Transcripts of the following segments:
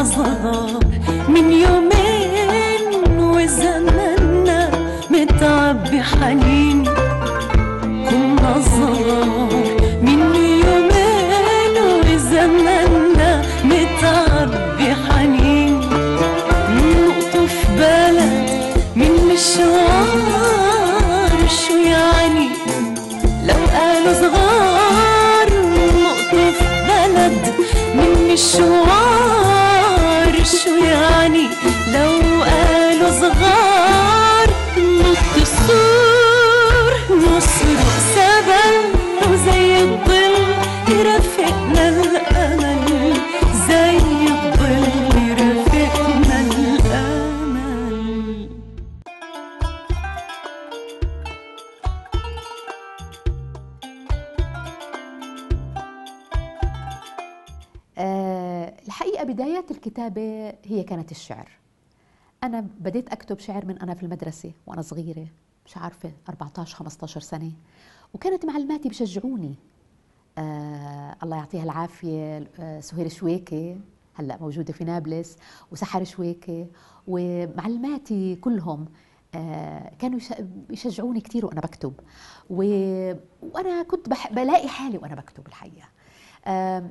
وانا صغار من يومين وزمنا متعب بحنين كنا صغار من يومين وزمنا متعب بحنين نقطة بلد من مشوار شو يعني لو قالوا صغار نقطة بلد من مشوار الكتابة هي كانت الشعر أنا بديت أكتب شعر من أنا في المدرسة وأنا صغيرة مش عارفة 14 15 سنة وكانت معلماتي بشجعوني آه الله يعطيها العافية آه سهير شويكة هلا موجودة في نابلس وسحر شويكة ومعلماتي كلهم آه كانوا يشجعوني كثير وأنا بكتب و... وأنا كنت بح... بلاقي حالي وأنا بكتب الحقيقة آه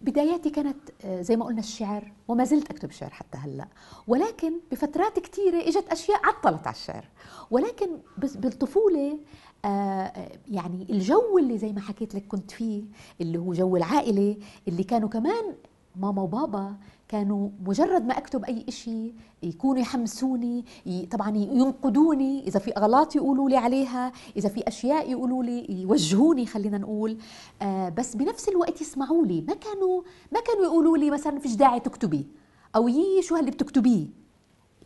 بداياتي كانت آه، زي ما قلنا الشعر وما زلت اكتب شعر حتى هلا ولكن بفترات كثيره اجت اشياء عطلت على الشعر ولكن بالطفوله آه، آه، يعني الجو اللي زي ما حكيت لك كنت فيه اللي هو جو العائله اللي كانوا كمان ماما وبابا كانوا مجرد ما اكتب اي شيء يكونوا يحمسوني طبعا ينقدوني اذا في اغلاط يقولوا لي عليها اذا في اشياء يقولوا لي يوجهوني خلينا نقول آه، بس بنفس الوقت يسمعوا لي ما كانوا ما كانوا يقولوا لي مثلا فيش داعي تكتبي او يي شو هاللي بتكتبيه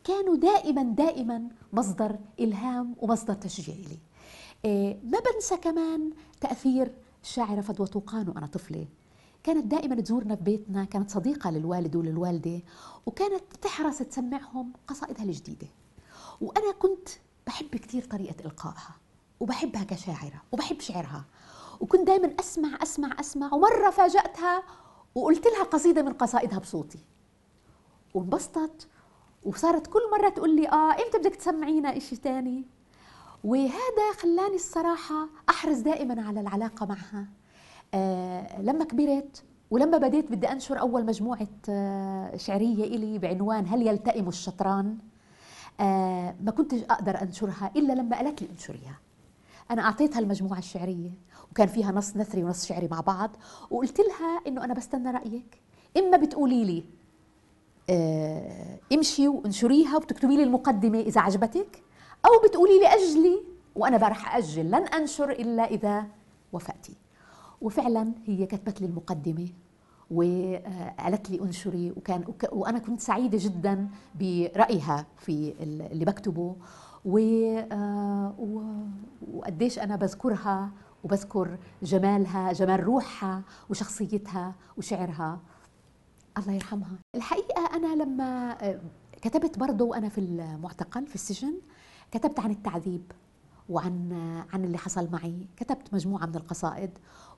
كانوا دائما دائما مصدر الهام ومصدر تشجيع لي آه، ما بنسى كمان تاثير الشاعره فدوى طوقان وانا طفله كانت دائما تزورنا في بيتنا كانت صديقة للوالد وللوالدة وكانت تحرص تسمعهم قصائدها الجديدة وأنا كنت بحب كثير طريقة إلقائها وبحبها كشاعرة وبحب شعرها وكنت دائما أسمع أسمع أسمع ومرة فاجأتها وقلت لها قصيدة من قصائدها بصوتي وانبسطت وصارت كل مرة تقول لي آه إمتى بدك تسمعينا إشي تاني وهذا خلاني الصراحة أحرص دائما على العلاقة معها آه، لما كبرت ولما بديت بدي أنشر أول مجموعة آه، شعرية إلي بعنوان هل يلتئم الشطران آه، ما كنتش أقدر أنشرها إلا لما قالت لي أنشريها أنا أعطيتها المجموعة الشعرية وكان فيها نص نثري ونص شعري مع بعض وقلت لها إنه أنا بستنى رأيك إما بتقولي لي امشي وانشريها وبتكتبي لي المقدمة إذا عجبتك أو بتقولي لي أجلي وأنا راح أجل لن أنشر إلا إذا وفأتي وفعلا هي كتبت لي المقدمه وقالت لي انشري وكان وانا كنت سعيده جدا برايها في اللي بكتبه آه، و وقديش انا بذكرها وبذكر جمالها جمال روحها وشخصيتها وشعرها الله يرحمها الحقيقه انا لما آه، كتبت برضه وانا في المعتقل في السجن كتبت عن التعذيب وعن عن اللي حصل معي كتبت مجموعة من القصائد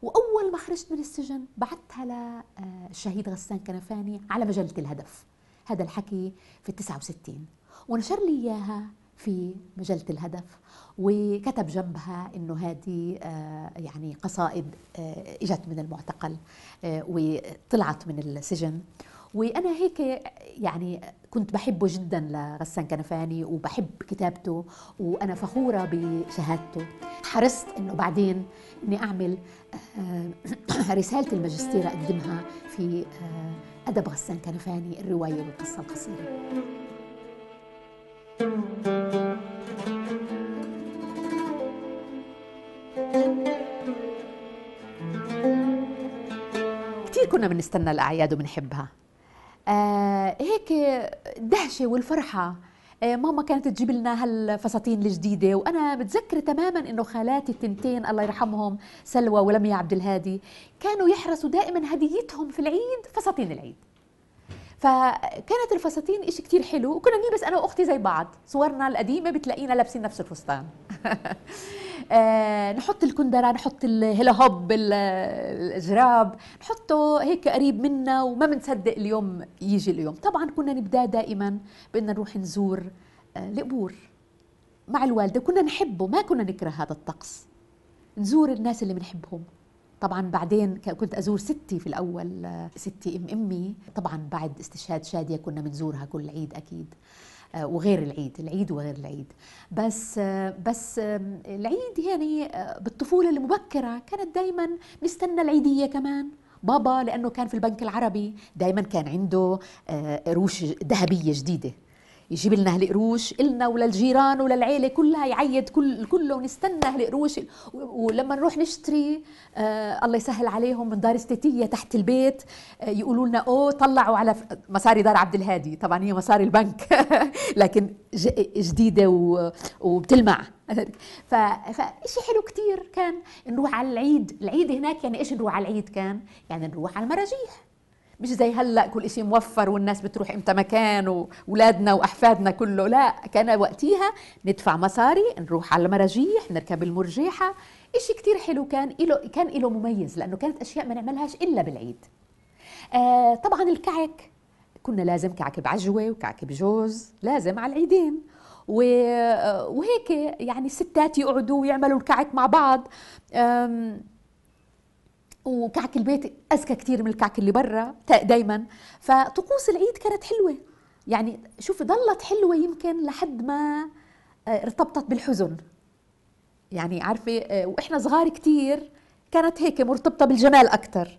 وأول ما خرجت من السجن بعتها للشهيد آه، غسان كنفاني على مجلة الهدف هذا الحكي في 69 ونشر لي إياها في مجلة الهدف وكتب جنبها انه هذه آه، يعني قصائد آه، اجت من المعتقل وطلعت من السجن وانا هيك يعني كنت بحبه جدا لغسان كنفاني وبحب كتابته وانا فخوره بشهادته حرصت انه بعدين اني اعمل آه، رساله الماجستير اقدمها في آه، ادب غسان كنفاني الروايه والقصه القصيره كثير كنا بنستنى الاعياد وبنحبها آه، هيك دهشه والفرحه آه، ماما كانت تجيب لنا هالفساتين الجديدة وأنا متذكرة تماما إنه خالاتي التنتين الله يرحمهم سلوى ولميا عبد الهادي كانوا يحرصوا دائما هديتهم في العيد فساتين العيد فكانت الفساتين إشي كتير حلو وكنا نلبس أنا وأختي زي بعض صورنا القديمة بتلاقينا لابسين نفس الفستان آه، نحط الكندره نحط الهلهب الجراب نحطه هيك قريب منا وما بنصدق اليوم يجي اليوم طبعا كنا نبدا دائما بان نروح نزور آه، القبور مع الوالده كنا نحبه ما كنا نكره هذا الطقس نزور الناس اللي بنحبهم طبعا بعدين كنت ازور ستي في الاول آه، ستي ام امي طبعا بعد استشهاد شاديه كنا بنزورها كل عيد اكيد آه، وغير العيد العيد وغير العيد بس آه، بس العيد يعني آه، بالطفوله المبكره كانت دائما نستنى العيديه كمان بابا لانه كان في البنك العربي دائما كان عنده قروش ذهبيه جديده يجيب لنا هالقروش النا وللجيران وللعيله كلها يعيد كل كله ونستنى هالقروش ولما نروح نشتري آه الله يسهل عليهم من دار استيتية تحت البيت آه يقولوا لنا اوه طلعوا على مصاري دار عبد الهادي طبعا هي مصاري البنك لكن جديده وبتلمع فشيء حلو كتير كان نروح على العيد العيد هناك يعني ايش نروح على العيد كان يعني نروح على المراجيح مش زي هلا كل شيء موفر والناس بتروح امتى مكان واولادنا واحفادنا كله لا كان وقتيها ندفع مصاري نروح على المراجيح نركب المرجيحه شيء كتير حلو كان له كان له مميز لانه كانت اشياء ما نعملهاش الا بالعيد آه طبعا الكعك كنا لازم كعك بعجوه وكعك بجوز لازم على العيدين وهيك يعني الستات يقعدوا ويعملوا الكعك مع بعض وكعك البيت أزكى كتير من الكعك اللي برا دايما فطقوس العيد كانت حلوة يعني شوفي ضلت حلوة يمكن لحد ما آه، ارتبطت بالحزن يعني عارفة آه، وإحنا صغار كتير كانت هيك مرتبطة بالجمال أكتر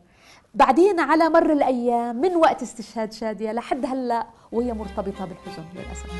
بعدين على مر الأيام من وقت استشهاد شادية لحد هلأ وهي مرتبطة بالحزن للأسف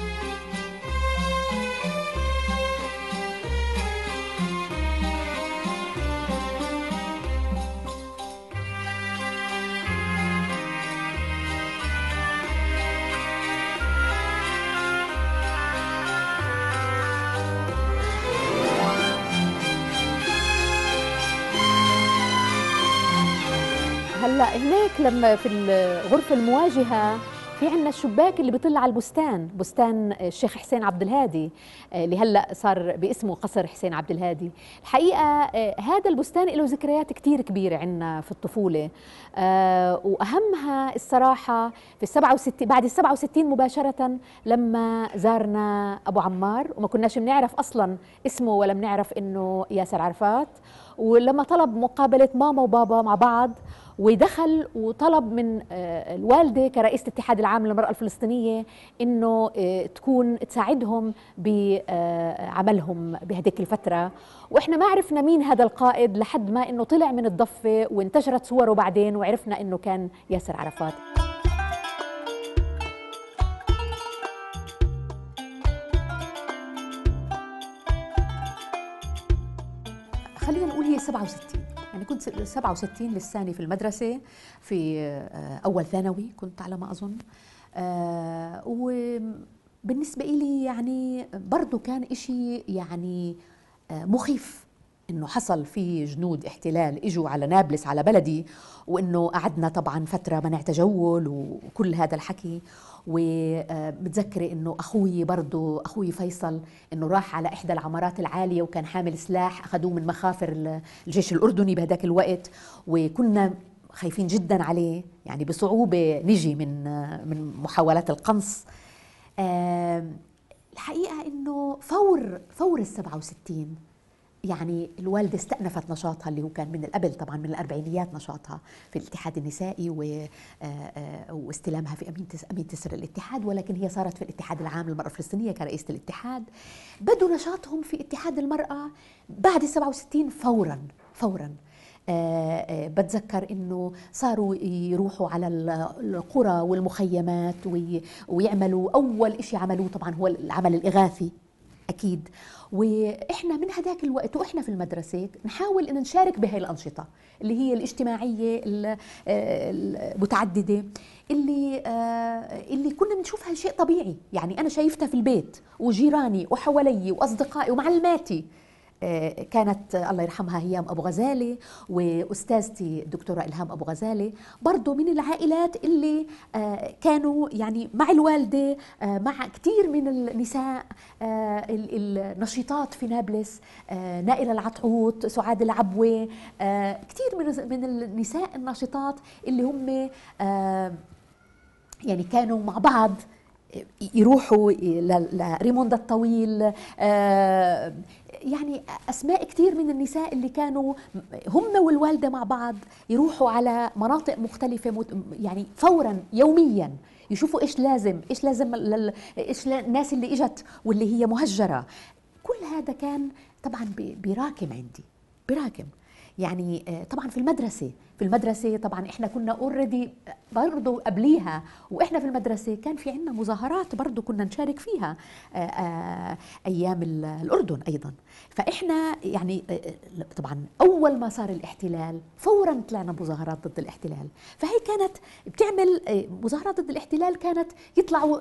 هلا هناك لما في الغرفه المواجهه في عندنا الشباك اللي بيطل على البستان بستان الشيخ حسين عبد الهادي آه، اللي هلا صار باسمه قصر حسين عبد الهادي الحقيقه آه، هذا البستان له ذكريات كثير كبيره عندنا في الطفوله آه، واهمها الصراحه في 67 بعد ال 67 مباشره لما زارنا ابو عمار وما كناش بنعرف اصلا اسمه ولا بنعرف انه ياسر عرفات ولما طلب مقابله ماما وبابا مع بعض ودخل وطلب من آه، الوالده كرئيسه الاتحاد العام للمراه الفلسطينيه انه آه، تكون تساعدهم بعملهم آه، بهديك الفتره واحنا ما عرفنا مين هذا القائد لحد ما انه طلع من الضفه وانتشرت صوره بعدين وعرفنا انه كان ياسر عرفات خلينا نقول هي 67 يعني كنت 67 لساني في المدرسه في آه، اول ثانوي كنت على ما اظن آه، وبالنسبه إلي يعني برضو كان إشي يعني آه، مخيف انه حصل في جنود احتلال اجوا على نابلس على بلدي وانه قعدنا طبعا فتره منع تجول وكل هذا الحكي وبتذكري انه اخوي برضه اخوي فيصل انه راح على احدى العمارات العاليه وكان حامل سلاح اخذوه من مخافر الجيش الاردني بهداك الوقت وكنا خايفين جدا عليه يعني بصعوبه نجي من من محاولات القنص الحقيقه انه فور فور ال 67 يعني الوالدة استأنفت نشاطها اللي هو كان من قبل طبعا من الأربعينيات نشاطها في الاتحاد النسائي و... آه، آه، واستلامها في أمين أمين تسر الاتحاد ولكن هي صارت في الاتحاد العام للمرأة الفلسطينية كرئيسة الاتحاد بدوا نشاطهم في اتحاد المرأة بعد 67 فورا فورا آه،, أه بتذكر انه صاروا يروحوا على القرى والمخيمات ويعملوا اول شيء عملوه طبعا هو العمل الاغاثي اكيد واحنا من هذاك الوقت واحنا في المدرسه نحاول ان نشارك بهي الانشطه اللي هي الاجتماعيه المتعدده اللي آه، اللي كنا بنشوفها شيء طبيعي يعني انا شايفتها في البيت وجيراني وحوالي واصدقائي ومعلماتي آه، كانت الله يرحمها هيام أبو غزالي وأستاذتي الدكتورة إلهام أبو غزالي برضه من العائلات اللي آه، كانوا يعني مع الوالدة آه، مع كثير من النساء النشيطات في نابلس نائلة العطعوط سعاد العبوة كثير من من النساء الناشطات اللي هم يعني كانوا مع بعض يروحوا لريموندا الطويل آه، يعني اسماء كتير من النساء اللي كانوا هم والوالده مع بعض يروحوا على مناطق مختلفه يعني فورا يوميا يشوفوا ايش لازم ايش لازم ايش الناس اللي اجت واللي هي مهجره كل هذا كان طبعا بيراكم عندي بيراكم يعني آه، طبعا في المدرسه في المدرسه طبعا احنا كنا اوريدي برضه قبليها واحنا في المدرسه كان في عندنا مظاهرات برضه كنا نشارك فيها آه، آه، ايام الاردن ايضا فاحنا يعني آه، طبعا اول ما صار الاحتلال فورا طلعنا مظاهرات ضد الاحتلال فهي كانت بتعمل مظاهرات ضد الاحتلال كانت يطلعوا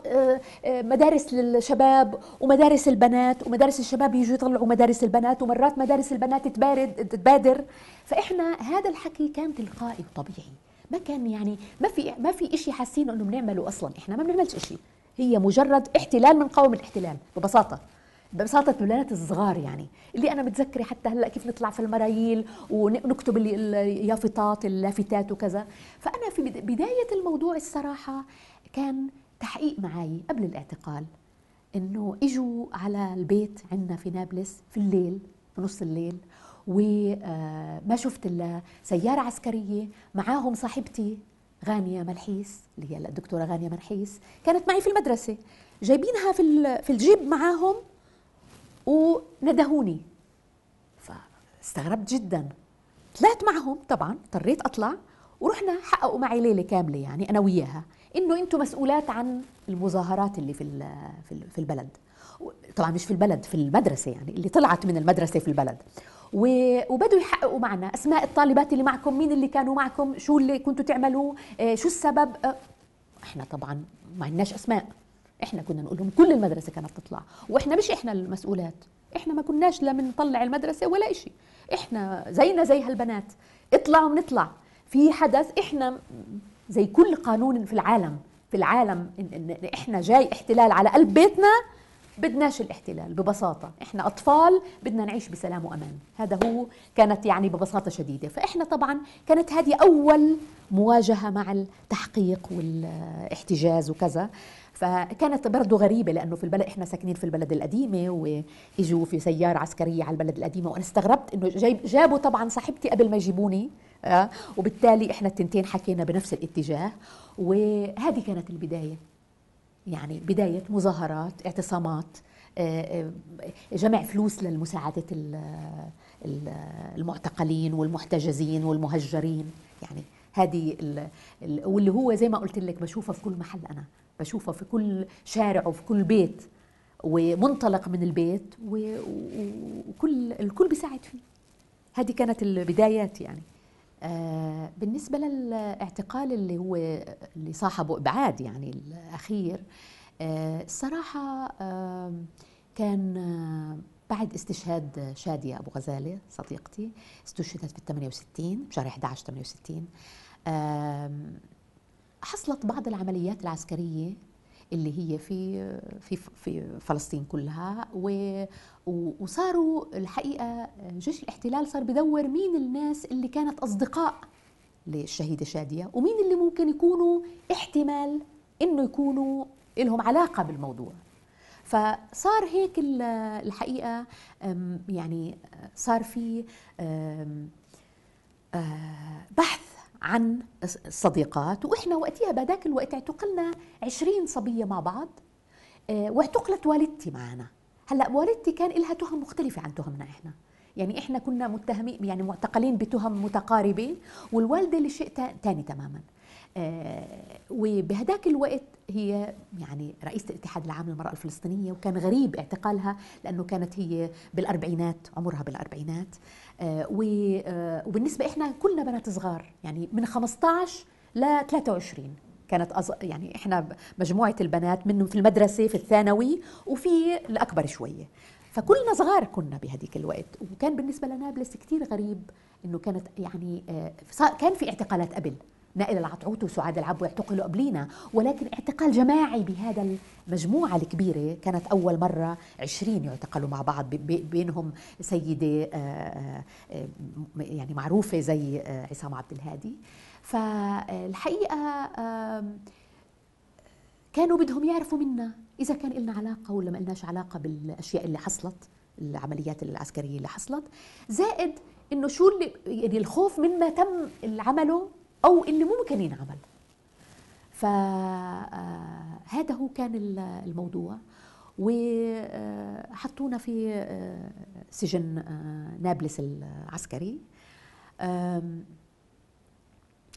مدارس للشباب ومدارس البنات ومدارس الشباب يجوا يطلعوا مدارس البنات ومرات مدارس البنات تبارد تبادر فاحنا هذا الحكي كان تلقائي وطبيعي ما كان يعني ما في ما في شيء حاسين انه بنعمله اصلا احنا ما بنعملش شيء هي مجرد احتلال بنقاوم الاحتلال ببساطه ببساطة الولادات الصغار يعني اللي أنا متذكرة حتى هلأ كيف نطلع في المرايل ونكتب اليافطات اللافتات وكذا فأنا في بداية الموضوع الصراحة كان تحقيق معي قبل الاعتقال انه اجوا على البيت عندنا في نابلس في الليل بنص الليل وما آه، شفت الا سياره عسكريه معاهم صاحبتي غانيه ملحيس اللي هي الدكتوره غانيه ملحيس كانت معي في المدرسه جايبينها في في الجيب معاهم وندهوني فاستغربت جدا طلعت معهم طبعا اضطريت اطلع ورحنا حققوا معي ليله كامله يعني انا وياها انه انتم مسؤولات عن المظاهرات اللي في في البلد طبعا مش في البلد في المدرسه يعني اللي طلعت من المدرسه في البلد وبدوا يحققوا معنا اسماء الطالبات اللي معكم مين اللي كانوا معكم شو اللي كنتوا تعملوه آه، شو السبب آه، احنا طبعا ما عندناش اسماء احنا كنا نقول لهم كل المدرسه كانت تطلع واحنا مش احنا المسؤولات احنا ما كناش لا بنطلع المدرسه ولا شيء احنا زينا زي هالبنات اطلعوا ونطلع في حدث احنا زي كل قانون في العالم في العالم إن إن احنا جاي احتلال على قلب بيتنا بدناش الاحتلال ببساطة إحنا أطفال بدنا نعيش بسلام وأمان هذا هو كانت يعني ببساطة شديدة فإحنا طبعا كانت هذه أول مواجهة مع التحقيق والاحتجاز وكذا فكانت برضه غريبه لانه في البلد احنا ساكنين في البلد القديمه واجوا في سياره عسكريه على البلد القديمه وانا استغربت انه جايب جابوا طبعا صاحبتي قبل ما يجيبوني آه وبالتالي احنا التنتين حكينا بنفس الاتجاه وهذه كانت البدايه يعني بداية مظاهرات اعتصامات آه، آه، جمع فلوس للمساعدة المعتقلين والمحتجزين والمهجرين يعني هذه واللي هو زي ما قلت لك بشوفها في كل محل أنا بشوفها في كل شارع وفي كل بيت ومنطلق من البيت وكل الكل بيساعد فيه هذه كانت البدايات يعني آه، بالنسبة للاعتقال اللي هو اللي صاحبه إبعاد يعني الأخير آه، الصراحة آه، كان بعد استشهاد شادية أبو غزالة صديقتي استشهدت في 68 بشهر 11 68 حصلت بعض العمليات العسكرية اللي هي في في في فلسطين كلها وصاروا الحقيقه جيش الاحتلال صار بدور مين الناس اللي كانت اصدقاء للشهيده شاديه ومين اللي ممكن يكونوا احتمال انه يكونوا لهم علاقه بالموضوع فصار هيك الحقيقه يعني صار في أه، بحث عن الصديقات وإحنا وقتها بداك الوقت اعتقلنا عشرين صبية مع بعض آه، واعتقلت والدتي معنا هلا والدتي كان لها تهم مختلفة عن تهمنا إحنا يعني إحنا كنا متهمين يعني معتقلين بتهم متقاربة والوالدة اللي شيء تاني تماماً آه، وبهداك الوقت هي يعني رئيسة الاتحاد العام للمرأة الفلسطينية وكان غريب اعتقالها لأنه كانت هي بالأربعينات عمرها بالأربعينات آه، آه، وبالنسبة إحنا كلنا بنات صغار يعني من 15 ل 23 كانت أز... يعني احنا مجموعه البنات منهم في المدرسه في الثانوي وفي الاكبر شويه فكلنا صغار كنا بهديك الوقت وكان بالنسبه لنابلس كثير غريب انه كانت يعني كان في اعتقالات قبل نائل العطعوت وسعاد العبو اعتقلوا قبلينا ولكن اعتقال جماعي بهذا المجموعة الكبيرة كانت أول مرة عشرين يعتقلوا مع بعض بينهم سيدة آه، آه، يعني معروفة زي آه، عصام عبد الهادي فالحقيقة كانوا بدهم يعرفوا منا إذا كان لنا علاقة ولا ما لناش علاقة بالأشياء اللي حصلت العمليات العسكرية اللي حصلت زائد انه شو اللي يعني الخوف مما تم عمله أو اللي ممكن ينعمل فهذا آه، هو كان الموضوع وحطونا آه، في آه، سجن نابلس العسكري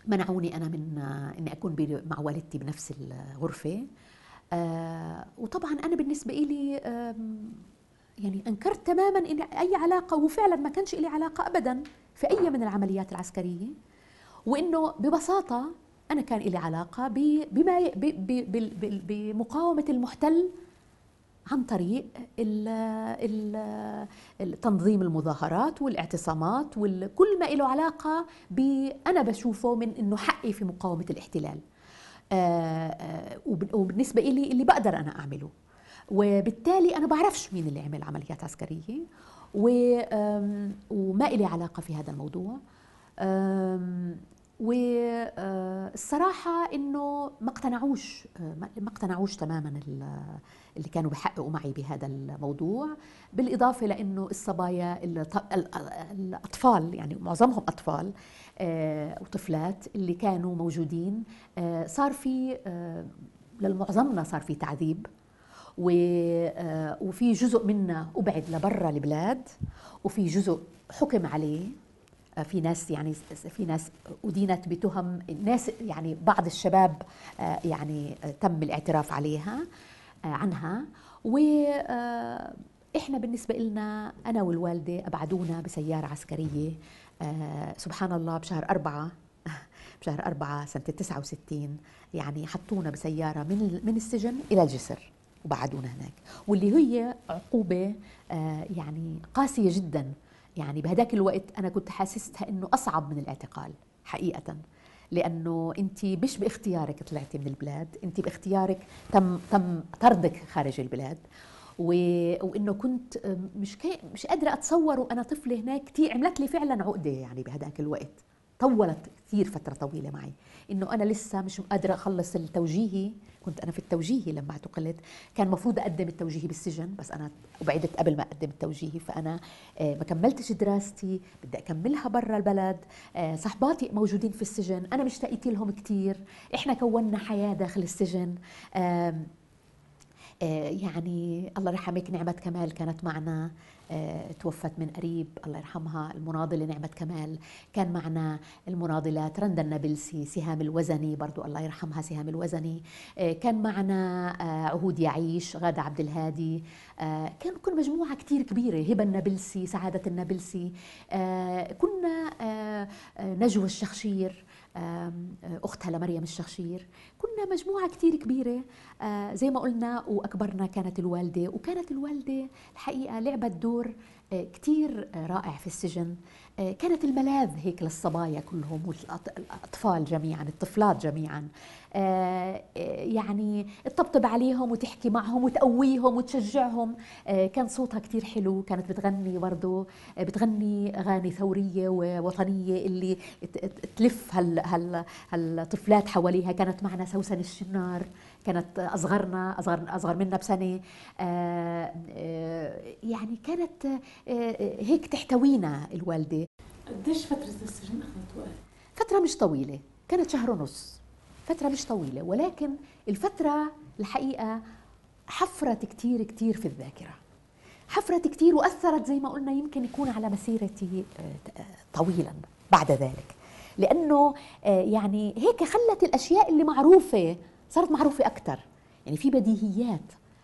منعوني أنا من أني أكون مع والدتي بنفس الغرفة وطبعا أنا بالنسبة لي يعني أنكرت تماما اني أي علاقة وفعلا ما كانش لي علاقة أبدا في أي من العمليات العسكرية وانه ببساطه انا كان لي علاقه بما بمقاومه المحتل عن طريق تنظيم المظاهرات والاعتصامات وكل ما له علاقة أنا بشوفه من أنه حقي في مقاومة الاحتلال آه، آه، وبالنسبة إلي اللي بقدر أنا أعمله وبالتالي أنا بعرفش مين اللي عمل عمليات عسكرية وما إلي علاقة في هذا الموضوع والصراحة أه، إنه ما اقتنعوش أه، ما اقتنعوش تماما اللي كانوا بيحققوا معي بهذا الموضوع بالإضافة لأنه الصبايا الأطفال يعني معظمهم أطفال أه، وطفلات اللي كانوا موجودين صار في للمعظمنا صار في تعذيب وفي جزء منا أبعد لبرا البلاد وفي جزء حكم عليه في ناس يعني في ناس أدينت بتهم ناس يعني بعض الشباب آه، يعني تم الاعتراف عليها آه، عنها و آه، احنا بالنسبه لنا انا والوالده ابعدونا بسياره عسكريه سبحان الله بشهر أربعة بشهر أربعة سنة 69 يعني حطونا بسيارة من من السجن إلى الجسر وبعدونا هناك واللي هي عقوبة يعني قاسية جدا يعني بهداك الوقت أنا كنت حاسستها إنه أصعب من الاعتقال حقيقة لانه انت مش باختيارك طلعتي من البلاد انت باختيارك تم تم طردك خارج البلاد و... وانه كنت آه، مش كي... مش قادره اتصور وانا طفله هناك كثير عملت لي فعلا عقده يعني بهداك الوقت طولت كثير فترة طويلة معي إنه أنا لسه مش قادرة أخلص التوجيهي كنت أنا في التوجيهي لما اعتقلت كان المفروض أقدم التوجيهي بالسجن بس أنا وبعدت قبل ما أقدم التوجيهي فأنا آه، ما كملتش دراستي بدي أكملها برا البلد آه، صحباتي موجودين في السجن أنا مش لهم كثير إحنا كوننا حياة داخل السجن آه، يعني الله رحمك نعمة كمال كانت معنا آه، توفت من قريب الله يرحمها المناضله نعمه كمال كان معنا المناضلات رندا النبلسي سهام الوزني برضو الله يرحمها سهام الوزني آه، كان معنا آه، عهود يعيش غاده عبد الهادي كان كل مجموعه كتير كبيره هبه النبلسي سعاده النبلسي كنا نجوى الشخشير اختها لمريم الشخشير كنا مجموعة كتير كبيرة آه، زي ما قلنا وأكبرنا كانت الوالدة وكانت الوالدة الحقيقة لعبت دور آه، كتير آه، رائع في السجن كانت الملاذ هيك للصبايا كلهم والأطفال جميعا الطفلات جميعا يعني تطبطب عليهم وتحكي معهم وتقويهم وتشجعهم كان صوتها كتير حلو كانت بتغني برضه بتغني أغاني ثورية ووطنية اللي تلف هالطفلات حواليها كانت معنا سوسن الشنار كانت اصغرنا اصغر اصغر منا بسنه آه، آه، يعني كانت آه، هيك تحتوينا الوالده قديش فتره السجن اخذت وقت فتره مش طويله كانت شهر ونص فتره مش طويله ولكن الفتره الحقيقه حفرت كتير كتير في الذاكره حفرت كتير واثرت زي ما قلنا يمكن يكون على مسيرتي طويلا بعد ذلك لانه آه، يعني هيك خلت الاشياء اللي معروفه صارت معروفه اكثر يعني في بديهيات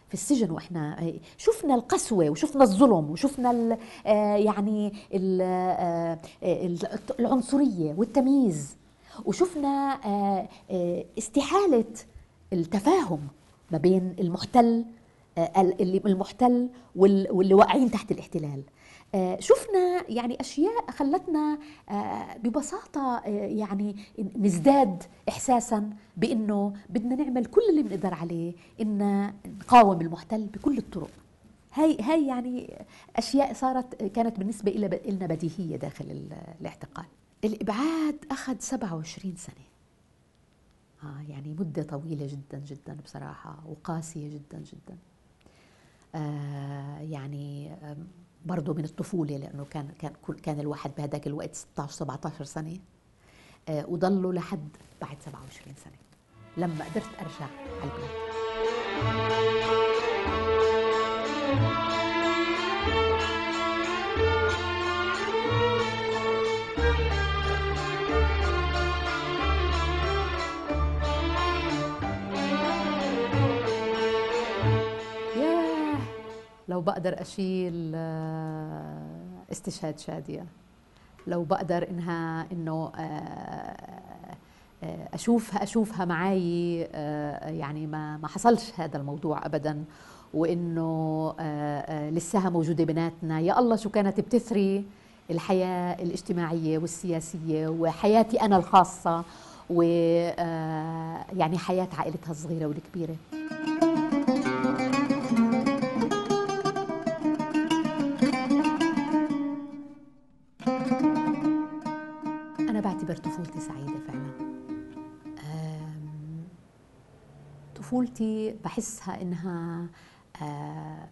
في السجن واحنا آه، شفنا القسوه وشفنا الظلم وشفنا الـ آه، يعني الـ العنصريه والتمييز وشفنا استحاله التفاهم ما بين المحتل المحتل واللي واقعين تحت الاحتلال آه، شفنا يعني اشياء خلتنا آه، ببساطه آه، يعني نزداد احساسا بانه بدنا نعمل كل اللي بنقدر عليه ان نقاوم المحتل بكل الطرق هاي هاي يعني اشياء صارت كانت بالنسبه لنا بديهيه داخل الاعتقال الابعاد اخذ 27 سنه آه يعني مده طويله جدا جدا بصراحه وقاسيه جدا جدا آه يعني آه برضه من الطفولة لأنه كان كان كان الواحد بهداك الوقت 16 17 سنة آه، وضلوا لحد بعد 27 سنة لما قدرت أرجع على البلاد بقدر اشيل آه، استشهاد شاديه لو بقدر انها انه آه، آه، اشوفها اشوفها معي يعني ما ما حصلش هذا الموضوع ابدا وانه لساها موجوده بيناتنا يا الله شو كانت بتثري الحياه الاجتماعيه والسياسيه وحياتي انا الخاصه ويعني حياه عائلتها الصغيره والكبيره أعتبر طفولتي سعيدة فعلا طفولتي بحسها إنها آه،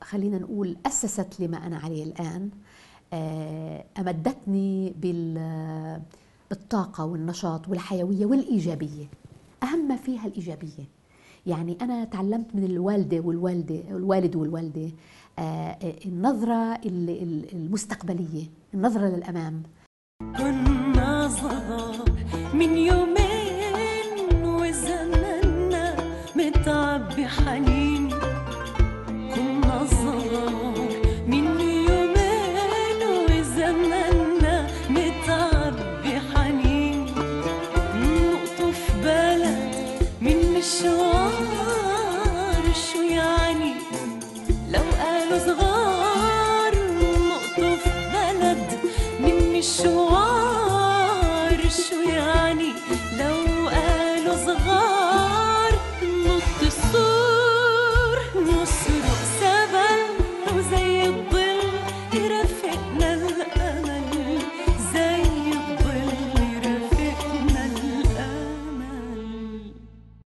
خلينا نقول أسست لما أنا عليه الآن آه، أمدتني بالطاقة والنشاط والحيوية والإيجابية أهم ما فيها الإيجابية يعني أنا تعلمت من الوالدة والوالدة الوالد والوالدة آه، النظرة المستقبلية النظرة للأمام كل